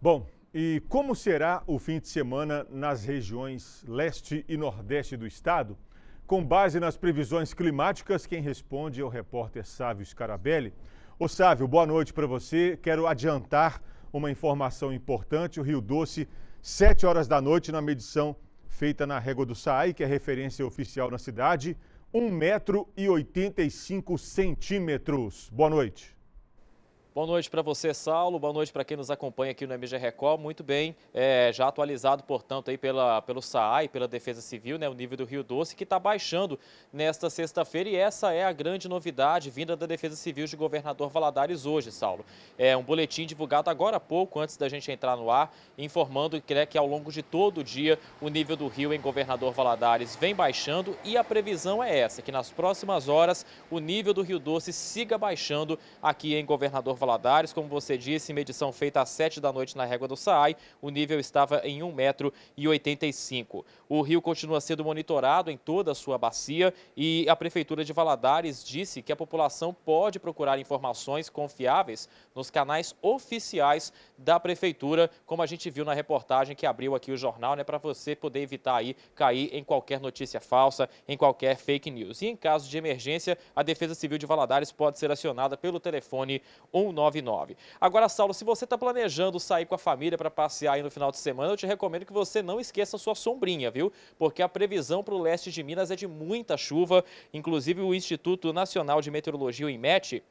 Bom, e como será o fim de semana nas regiões leste e nordeste do estado? Com base nas previsões climáticas, quem responde é o repórter Sávio Scarabelli. Ô Sávio, boa noite para você. Quero adiantar uma informação importante. O Rio Doce, 7 horas da noite, na medição feita na Régua do SAI, que é referência oficial na cidade, 1,85 metro e 85 centímetros. Boa noite. Boa noite para você, Saulo. Boa noite para quem nos acompanha aqui no MG Record. Muito bem, é, já atualizado, portanto, aí pela, pelo SAAI, pela Defesa Civil, né, o nível do Rio Doce, que está baixando nesta sexta-feira. E essa é a grande novidade vinda da Defesa Civil de Governador Valadares hoje, Saulo. É um boletim divulgado agora há pouco, antes da gente entrar no ar, informando que, né, que ao longo de todo o dia o nível do rio em Governador Valadares vem baixando e a previsão é essa, que nas próximas horas o nível do Rio Doce siga baixando aqui em Governador Valadares. Valadares. Como você disse, medição feita às 7 da noite na régua do SAAI, o nível estava em 1,85m. O rio continua sendo monitorado em toda a sua bacia e a Prefeitura de Valadares disse que a população pode procurar informações confiáveis nos canais oficiais da Prefeitura, como a gente viu na reportagem que abriu aqui o jornal, né, para você poder evitar aí cair em qualquer notícia falsa, em qualquer fake news. E em caso de emergência, a Defesa Civil de Valadares pode ser acionada pelo telefone 190. Agora, Saulo, se você está planejando sair com a família para passear aí no final de semana, eu te recomendo que você não esqueça a sua sombrinha, viu? Porque a previsão para o leste de Minas é de muita chuva. Inclusive, o Instituto Nacional de Meteorologia, o IMET,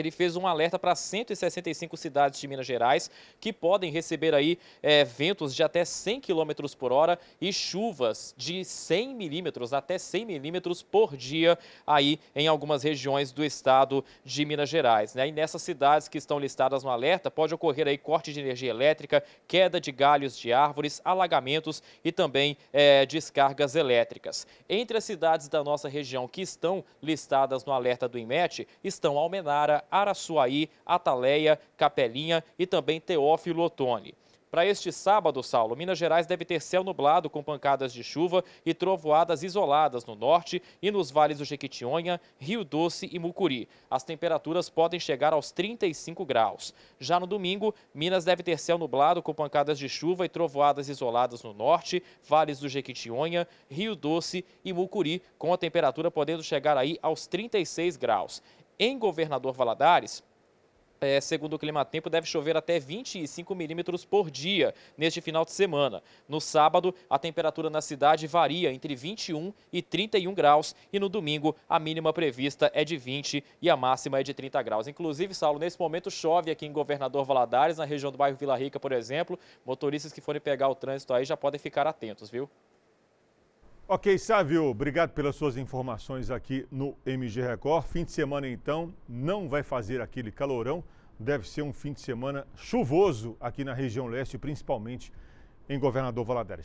ele fez um alerta para 165 cidades de Minas Gerais que podem receber aí é, ventos de até 100 km por hora e chuvas de 100 milímetros até 100 milímetros por dia aí em algumas regiões do estado de Minas Gerais. Né? E nessas cidades que estão listadas no alerta pode ocorrer aí corte de energia elétrica, queda de galhos de árvores, alagamentos e também é, descargas elétricas. Entre as cidades da nossa região que estão listadas no alerta do IMET estão Almenara, Araçuaí, Ataleia, Capelinha e também Teófilo Otoni. Para este sábado, Saulo, Minas Gerais deve ter céu nublado com pancadas de chuva e trovoadas isoladas no norte e nos vales do Jequitinhonha, Rio Doce e Mucuri. As temperaturas podem chegar aos 35 graus. Já no domingo, Minas deve ter céu nublado com pancadas de chuva e trovoadas isoladas no norte, vales do Jequitinhonha, Rio Doce e Mucuri, com a temperatura podendo chegar aí aos 36 graus. Em Governador Valadares, é, segundo o Climatempo, deve chover até 25 milímetros por dia neste final de semana. No sábado, a temperatura na cidade varia entre 21 e 31 graus e no domingo a mínima prevista é de 20 e a máxima é de 30 graus. Inclusive, Saulo, nesse momento chove aqui em Governador Valadares, na região do bairro Vila Rica, por exemplo. Motoristas que forem pegar o trânsito aí já podem ficar atentos, viu? Ok, Sávio, obrigado pelas suas informações aqui no MG Record. Fim de semana, então, não vai fazer aquele calorão. Deve ser um fim de semana chuvoso aqui na região leste, principalmente em Governador Valadares.